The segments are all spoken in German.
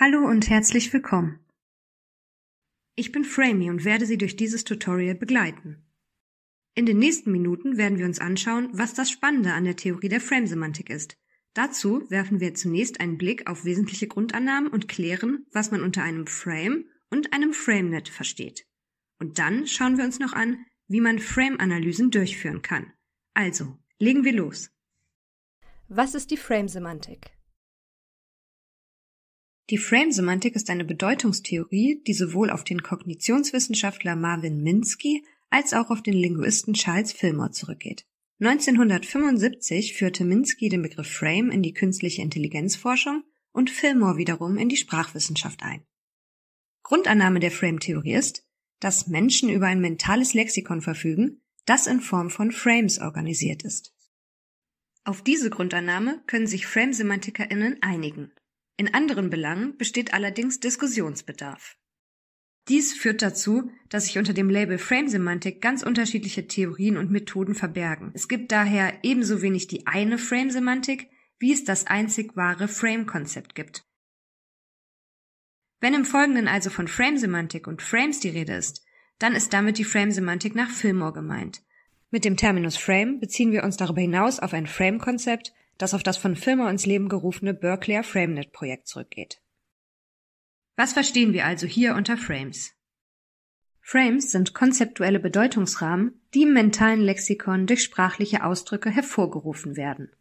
Hallo und herzlich willkommen. Ich bin Framey und werde Sie durch dieses Tutorial begleiten. In den nächsten Minuten werden wir uns anschauen, was das Spannende an der Theorie der Frame-Semantik ist. Dazu werfen wir zunächst einen Blick auf wesentliche Grundannahmen und klären, was man unter einem Frame und einem FrameNet versteht. Und dann schauen wir uns noch an, wie man Frame-Analysen durchführen kann. Also, legen wir los. Was ist die Frame-Semantik? Die Frame-Semantik ist eine Bedeutungstheorie, die sowohl auf den Kognitionswissenschaftler Marvin Minsky als auch auf den Linguisten Charles Fillmore zurückgeht. 1975 führte Minsky den Begriff Frame in die künstliche Intelligenzforschung und Fillmore wiederum in die Sprachwissenschaft ein. Grundannahme der Frame-Theorie ist, dass Menschen über ein mentales Lexikon verfügen, das in Form von Frames organisiert ist. Auf diese Grundannahme können sich Frame-SemantikerInnen einigen. In anderen Belangen besteht allerdings Diskussionsbedarf. Dies führt dazu, dass sich unter dem Label Frame-Semantik ganz unterschiedliche Theorien und Methoden verbergen. Es gibt daher ebenso wenig die eine Frame-Semantik, wie es das einzig wahre Frame-Konzept gibt. Wenn im Folgenden also von Frame-Semantik und Frames die Rede ist, dann ist damit die Frame-Semantik nach Fillmore gemeint. Mit dem Terminus Frame beziehen wir uns darüber hinaus auf ein Frame-Konzept, das auf das von Firma ins Leben gerufene Berkeleyer FrameNet-Projekt zurückgeht. Was verstehen wir also hier unter Frames? Frames sind konzeptuelle Bedeutungsrahmen, die im mentalen Lexikon durch sprachliche Ausdrücke hervorgerufen werden.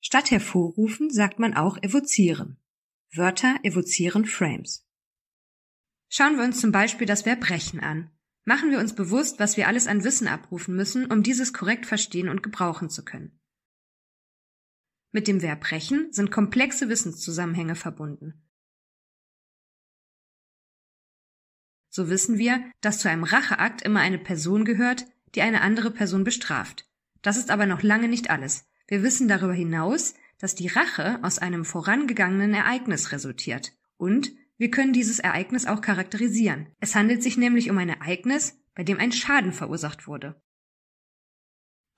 Statt hervorrufen sagt man auch evozieren. Wörter evozieren Frames. Schauen wir uns zum Beispiel das Verb brechen an. Machen wir uns bewusst, was wir alles an Wissen abrufen müssen, um dieses korrekt verstehen und gebrauchen zu können. Mit dem Verb rächen sind komplexe Wissenszusammenhänge verbunden. So wissen wir, dass zu einem Racheakt immer eine Person gehört, die eine andere Person bestraft. Das ist aber noch lange nicht alles. Wir wissen darüber hinaus, dass die Rache aus einem vorangegangenen Ereignis resultiert und wir können dieses Ereignis auch charakterisieren. Es handelt sich nämlich um ein Ereignis, bei dem ein Schaden verursacht wurde.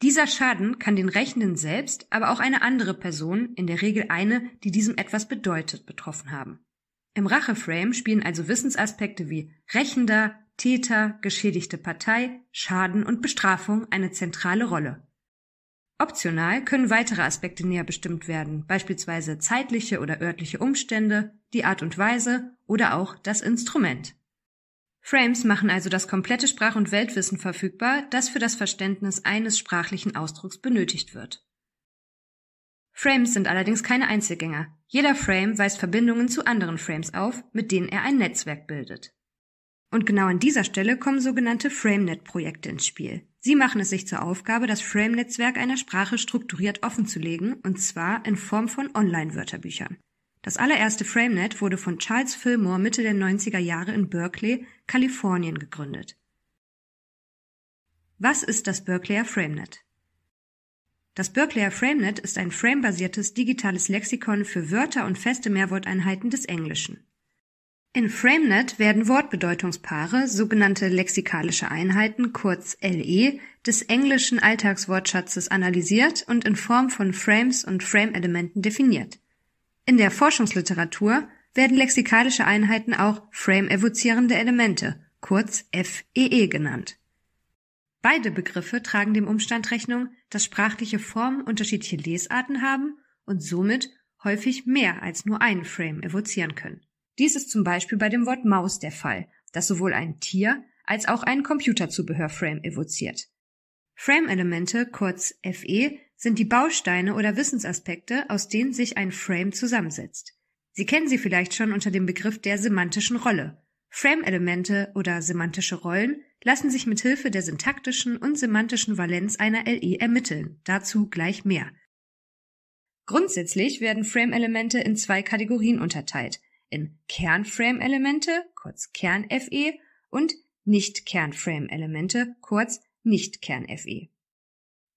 Dieser Schaden kann den Rechenden selbst, aber auch eine andere Person, in der Regel eine, die diesem etwas bedeutet, betroffen haben. Im Racheframe spielen also Wissensaspekte wie Rechender, Täter, geschädigte Partei, Schaden und Bestrafung eine zentrale Rolle. Optional können weitere Aspekte näher bestimmt werden, beispielsweise zeitliche oder örtliche Umstände, die Art und Weise oder auch das Instrument. Frames machen also das komplette Sprach- und Weltwissen verfügbar, das für das Verständnis eines sprachlichen Ausdrucks benötigt wird. Frames sind allerdings keine Einzelgänger. Jeder Frame weist Verbindungen zu anderen Frames auf, mit denen er ein Netzwerk bildet. Und genau an dieser Stelle kommen sogenannte FrameNet-Projekte ins Spiel. Sie machen es sich zur Aufgabe, das Frame-Netzwerk einer Sprache strukturiert offenzulegen, und zwar in Form von Online-Wörterbüchern. Das allererste FrameNet wurde von Charles Fillmore Mitte der 90er Jahre in Berkeley, Kalifornien gegründet. Was ist das Berkeleyer FrameNet? Das Berkeleyer FrameNet ist ein framebasiertes digitales Lexikon für Wörter und feste Mehrworteinheiten des Englischen. In FrameNet werden Wortbedeutungspaare, sogenannte lexikalische Einheiten kurz LE, des englischen Alltagswortschatzes analysiert und in Form von Frames und Frame-Elementen definiert. In der Forschungsliteratur werden lexikalische Einheiten auch frame-evozierende Elemente, kurz FEE e, genannt. Beide Begriffe tragen dem Umstand Rechnung, dass sprachliche Formen unterschiedliche Lesarten haben und somit häufig mehr als nur einen Frame evozieren können. Dies ist zum Beispiel bei dem Wort Maus der Fall, das sowohl ein Tier als auch ein Computerzubehörframe evoziert. Frame-Elemente, kurz FE, sind die Bausteine oder Wissensaspekte, aus denen sich ein Frame zusammensetzt. Sie kennen sie vielleicht schon unter dem Begriff der semantischen Rolle. Frame-Elemente oder semantische Rollen lassen sich mit Hilfe der syntaktischen und semantischen Valenz einer LE ermitteln. Dazu gleich mehr. Grundsätzlich werden Frame-Elemente in zwei Kategorien unterteilt in Kernframe-Elemente, kurz Kern-FE, und Nicht-Kernframe-Elemente, kurz Nicht-Kern-FE.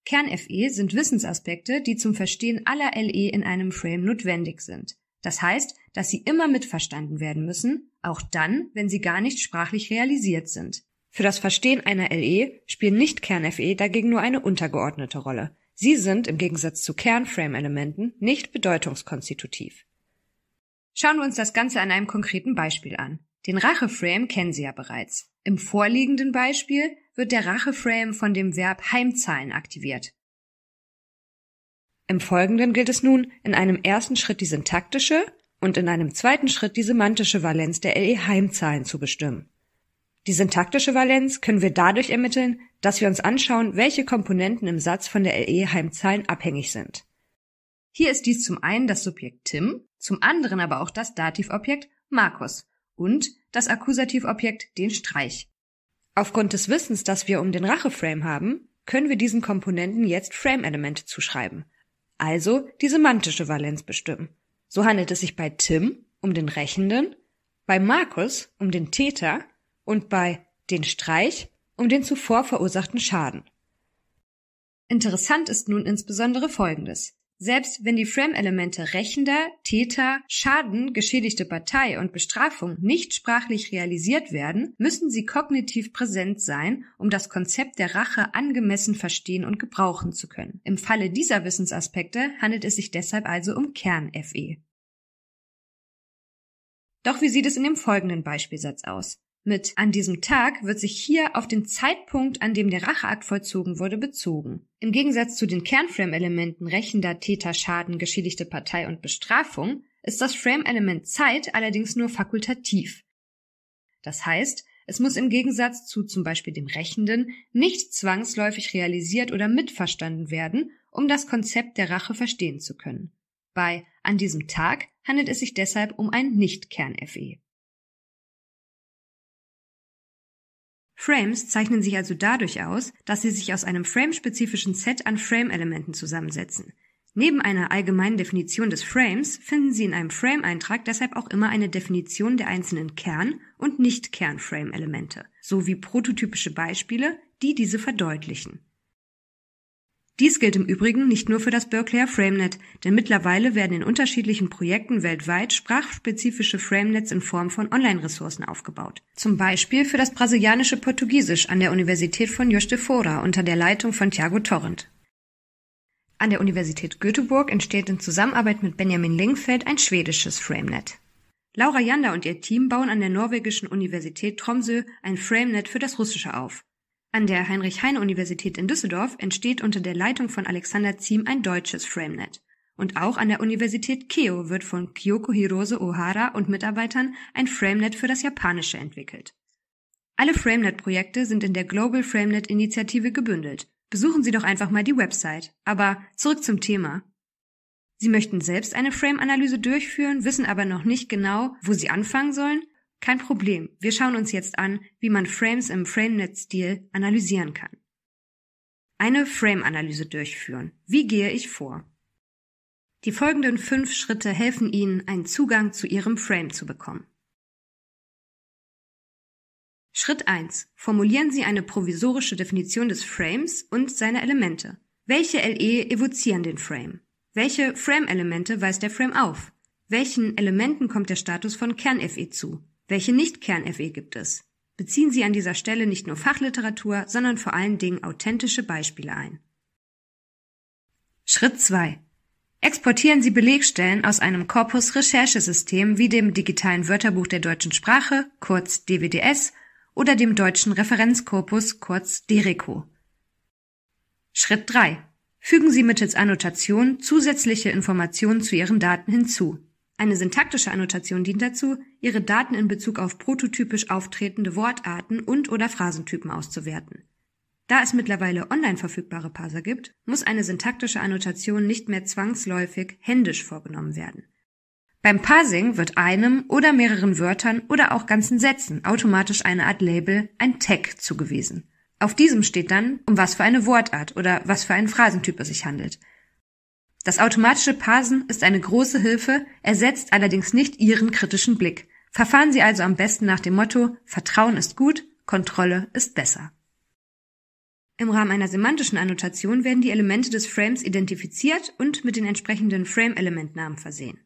Kern-FE sind Wissensaspekte, die zum Verstehen aller LE in einem Frame notwendig sind. Das heißt, dass sie immer mitverstanden werden müssen, auch dann, wenn sie gar nicht sprachlich realisiert sind. Für das Verstehen einer LE spielen Nicht-Kern-FE dagegen nur eine untergeordnete Rolle. Sie sind im Gegensatz zu Kernframe-Elementen nicht bedeutungskonstitutiv. Schauen wir uns das Ganze an einem konkreten Beispiel an. Den Racheframe kennen Sie ja bereits. Im vorliegenden Beispiel wird der Racheframe von dem Verb heimzahlen aktiviert. Im Folgenden gilt es nun, in einem ersten Schritt die syntaktische und in einem zweiten Schritt die semantische Valenz der LE-Heimzahlen zu bestimmen. Die syntaktische Valenz können wir dadurch ermitteln, dass wir uns anschauen, welche Komponenten im Satz von der LE-Heimzahlen abhängig sind. Hier ist dies zum einen das Subjekt Tim zum anderen aber auch das Dativobjekt Markus und das Akkusativobjekt den Streich. Aufgrund des Wissens, das wir um den Racheframe haben, können wir diesen Komponenten jetzt Frame-Elemente zuschreiben, also die semantische Valenz bestimmen. So handelt es sich bei Tim um den Rächenden, bei Markus um den Täter und bei den Streich um den zuvor verursachten Schaden. Interessant ist nun insbesondere Folgendes. Selbst wenn die Frame-Elemente Rechender, Täter, Schaden, geschädigte Partei und Bestrafung nicht sprachlich realisiert werden, müssen sie kognitiv präsent sein, um das Konzept der Rache angemessen verstehen und gebrauchen zu können. Im Falle dieser Wissensaspekte handelt es sich deshalb also um Kern-FE. Doch wie sieht es in dem folgenden Beispielsatz aus? Mit an diesem Tag wird sich hier auf den Zeitpunkt, an dem der Racheakt vollzogen wurde, bezogen. Im Gegensatz zu den Kernframe-Elementen rächender Täter, Schaden, geschädigte Partei und Bestrafung ist das Frame-Element Zeit allerdings nur fakultativ. Das heißt, es muss im Gegensatz zu zum Beispiel dem Rechenden nicht zwangsläufig realisiert oder mitverstanden werden, um das Konzept der Rache verstehen zu können. Bei an diesem Tag handelt es sich deshalb um ein Nicht-Kern-FE. Frames zeichnen sich also dadurch aus, dass sie sich aus einem framespezifischen Set an Frame-Elementen zusammensetzen. Neben einer allgemeinen Definition des Frames finden Sie in einem Frame-Eintrag deshalb auch immer eine Definition der einzelnen Kern- und Nicht-Kern-Frame-Elemente sowie prototypische Beispiele, die diese verdeutlichen. Dies gilt im Übrigen nicht nur für das Berkeleyer FrameNet, denn mittlerweile werden in unterschiedlichen Projekten weltweit sprachspezifische Framenets in Form von Online-Ressourcen aufgebaut. Zum Beispiel für das brasilianische Portugiesisch an der Universität von Juiz de Fora unter der Leitung von Thiago Torrent. An der Universität Göteborg entsteht in Zusammenarbeit mit Benjamin Lingfeld ein schwedisches FrameNet. Laura Janda und ihr Team bauen an der norwegischen Universität Tromsø ein FrameNet für das Russische auf. An der Heinrich-Heine-Universität in Düsseldorf entsteht unter der Leitung von Alexander Ziem ein deutsches FrameNet. Und auch an der Universität Keo wird von Kyoko Hirose Ohara und Mitarbeitern ein FrameNet für das Japanische entwickelt. Alle FrameNet-Projekte sind in der Global FrameNet-Initiative gebündelt. Besuchen Sie doch einfach mal die Website. Aber zurück zum Thema. Sie möchten selbst eine Frame-Analyse durchführen, wissen aber noch nicht genau, wo Sie anfangen sollen? Kein Problem, wir schauen uns jetzt an, wie man Frames im FrameNet-Stil analysieren kann. Eine Frame-Analyse durchführen. Wie gehe ich vor? Die folgenden fünf Schritte helfen Ihnen, einen Zugang zu Ihrem Frame zu bekommen. Schritt 1. Formulieren Sie eine provisorische Definition des Frames und seiner Elemente. Welche LE evozieren den Frame? Welche Frame-Elemente weist der Frame auf? Welchen Elementen kommt der Status von KernFE zu? Welche Nicht-Kern-FE gibt es? Beziehen Sie an dieser Stelle nicht nur Fachliteratur, sondern vor allen Dingen authentische Beispiele ein. Schritt 2. Exportieren Sie Belegstellen aus einem Korpus-Recherchesystem wie dem digitalen Wörterbuch der deutschen Sprache, kurz DWDS, oder dem deutschen Referenzkorpus, kurz DERECO. Schritt 3. Fügen Sie mittels Annotation zusätzliche Informationen zu Ihren Daten hinzu. Eine syntaktische Annotation dient dazu, ihre Daten in Bezug auf prototypisch auftretende Wortarten und/oder Phrasentypen auszuwerten. Da es mittlerweile online verfügbare Parser gibt, muss eine syntaktische Annotation nicht mehr zwangsläufig händisch vorgenommen werden. Beim Parsing wird einem oder mehreren Wörtern oder auch ganzen Sätzen automatisch eine Art Label, ein Tag, zugewiesen. Auf diesem steht dann, um was für eine Wortart oder was für einen Phrasentyp es sich handelt – das automatische Parsen ist eine große Hilfe, ersetzt allerdings nicht Ihren kritischen Blick. Verfahren Sie also am besten nach dem Motto Vertrauen ist gut, Kontrolle ist besser. Im Rahmen einer semantischen Annotation werden die Elemente des Frames identifiziert und mit den entsprechenden Frame-Elementnamen versehen.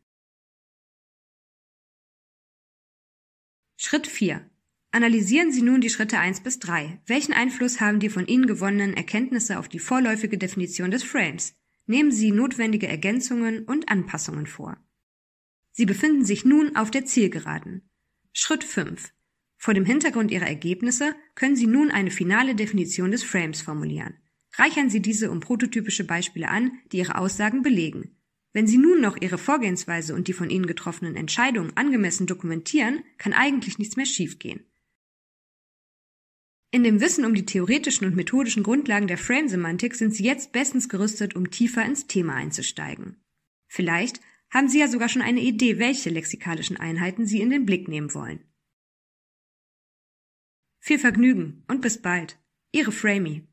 Schritt 4. Analysieren Sie nun die Schritte 1 bis 3. Welchen Einfluss haben die von Ihnen gewonnenen Erkenntnisse auf die vorläufige Definition des Frames? nehmen Sie notwendige Ergänzungen und Anpassungen vor. Sie befinden sich nun auf der Zielgeraden. Schritt 5. Vor dem Hintergrund Ihrer Ergebnisse können Sie nun eine finale Definition des Frames formulieren. Reichern Sie diese um prototypische Beispiele an, die Ihre Aussagen belegen. Wenn Sie nun noch Ihre Vorgehensweise und die von Ihnen getroffenen Entscheidungen angemessen dokumentieren, kann eigentlich nichts mehr schiefgehen. In dem Wissen um die theoretischen und methodischen Grundlagen der Frame-Semantik sind Sie jetzt bestens gerüstet, um tiefer ins Thema einzusteigen. Vielleicht haben Sie ja sogar schon eine Idee, welche lexikalischen Einheiten Sie in den Blick nehmen wollen. Viel Vergnügen und bis bald. Ihre Framie.